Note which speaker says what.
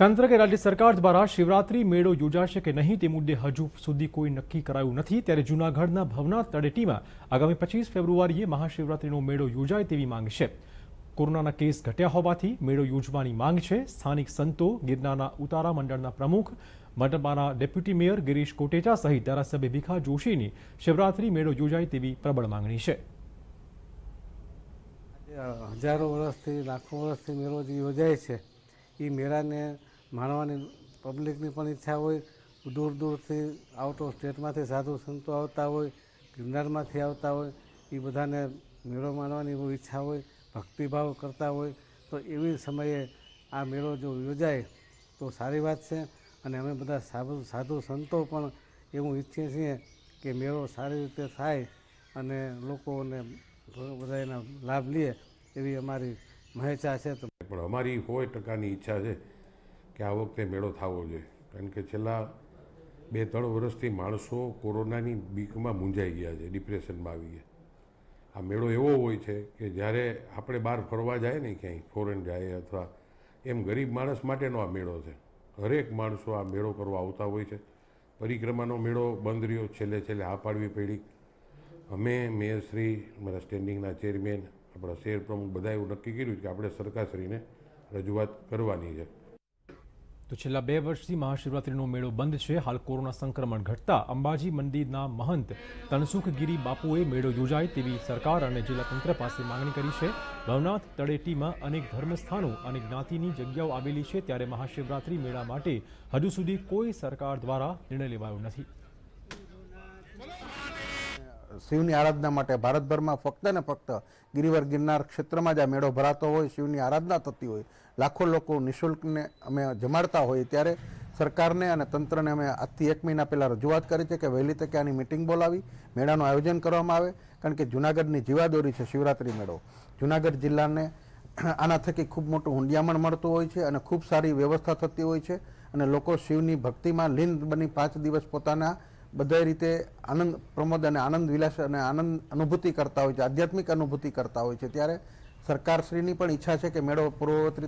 Speaker 1: તંત્ર કે રાજ્ય સરકાર દ્વારા શિવરાત્રી મેળો યોજાશે કે નહીં તે મુદ્દે હજુ સુધી કોઈ નક્કી કરાયું નથી ત્યારે જૂનાગઢના ભવનાથ તળેટીમાં આગામી પચીસ ફેબ્રુઆરીએ મહાશિવરાત્રીનો મેળો યોજાય તેવી માંગ છે કોરોનાના કેસ ઘટ્યા હોવાથી મેળો યોજવાની માંગ છે સ્થાનિક સંતો ગિરનારના ઉતારા મંડળના પ્રમુખ મંડપાના ડેપ્યુટી મેયર ગિરીશ કોટેચા સહિત ધારાસભ્ય ભીખા જોશીની શિવરાત્રી મેળો યોજાય તેવી પ્રબળ માંગણી છે
Speaker 2: હજારો વર્ષથી લાખો વર્ષથી મેળો યોજાય છે એ મેળાને માણવાની પબ્લિકની પણ ઈચ્છા હોય દૂર દૂરથી આઉટ ઓફ સ્ટેટમાંથી સાધુ સંતો આવતા હોય ગિરનારમાંથી આવતા હોય એ બધાને મેળો માણવાની બહુ ઈચ્છા હોય ભક્તિભાવ કરતા હોય તો એવી સમયે આ મેળો જો યોજાય તો સારી વાત છે અને અમે બધા સાધુ સાધુ સંતો પણ એવું ઈચ્છીએ છીએ કે મેળો સારી રીતે થાય અને લોકોને
Speaker 3: બધા એના લાભ લે એવી અમારી મહેચા છે પણ અમારી સો ટકાની ઈચ્છા છે કે આ વખતે મેળો થવો જોઈએ કારણ કે છેલ્લા બે ત્રણ વર્ષથી માણસો કોરોનાની બીકમાં મૂંઝાઈ ગયા છે ડિપ્રેશનમાં આવી ગયા આ મેળો એવો હોય છે કે જ્યારે આપણે બહાર ફરવા જાય ને ક્યાંય ફોરેન જાય અથવા એમ ગરીબ માણસ માટેનો આ મેળો છે હરેક માણસો આ મેળો કરવા આવતા હોય છે પરિક્રમાનો મેળો બંધ રહ્યો છેલ્લે છેલ્લે આ પાડવી પડી અમે મેયરશ્રી મારા સ્ટેન્ડિંગના ચેરમેન આપણા શહેર પ્રમુખ બધાએ એવું નક્કી કર્યું કે આપણે સરકારશ્રીને રજૂઆત કરવાની છે
Speaker 1: તો છેલ્લા બે વર્ષથી મહાશિવરાત્રિનો મેળો બંધ છે હાલ કોરોના સંક્રમણ ઘટતા અંબાજી મંદિરના મહંત તનસુખગીરી બાપુએ મેળો યોજાય તેવી સરકાર અને જિલ્લા તંત્ર પાસે માગણી કરી છે ભવનાથ તળેટીમાં અનેક ધર્મસ્થાનો અને જ્ઞાતિની જગ્યાઓ આવેલી છે ત્યારે મહાશિવરાત્રિ મેળા માટે હજુ સુધી કોઈ સરકાર દ્વારા નિર્ણય લેવાયો નથી શિવની આરાધના માટે ભારતભરમાં ફક્ત ને ફક્ત
Speaker 4: ગિરિવર ગિરનાર ક્ષેત્રમાં જ આ મેળો ભરાતો હોય શિવની આરાધના થતી હોય લાખો લોકો નિઃશુલ્કને અમે જમાડતા હોઈએ ત્યારે સરકારને અને તંત્રને અમે આજથી એક મહિના પહેલાં રજૂઆત કરી છે કે વહેલી તકે આની મિટિંગ બોલાવી મેળાનું આયોજન કરવામાં આવે કારણ કે જૂનાગઢની જીવાદોરી છે શિવરાત્રિ મેળો જૂનાગઢ જિલ્લાને આના થકી ખૂબ મોટું હુંડિયામણ મળતું હોય છે અને ખૂબ સારી વ્યવસ્થા થતી હોય છે અને લોકો શિવની ભક્તિમાં લીન બની પાંચ દિવસ પોતાના બધા રીતે આનંદ પ્રમોદ અને આનંદ વિલાસ અને આનંદ અનુભૂતિ કરતા હોય છે આધ્યાત્મિક અનુભૂતિ કરતા હોય છે ત્યારે સરકારશ્રીની પણ ઈચ્છા છે કે મેળો પૂર્વવત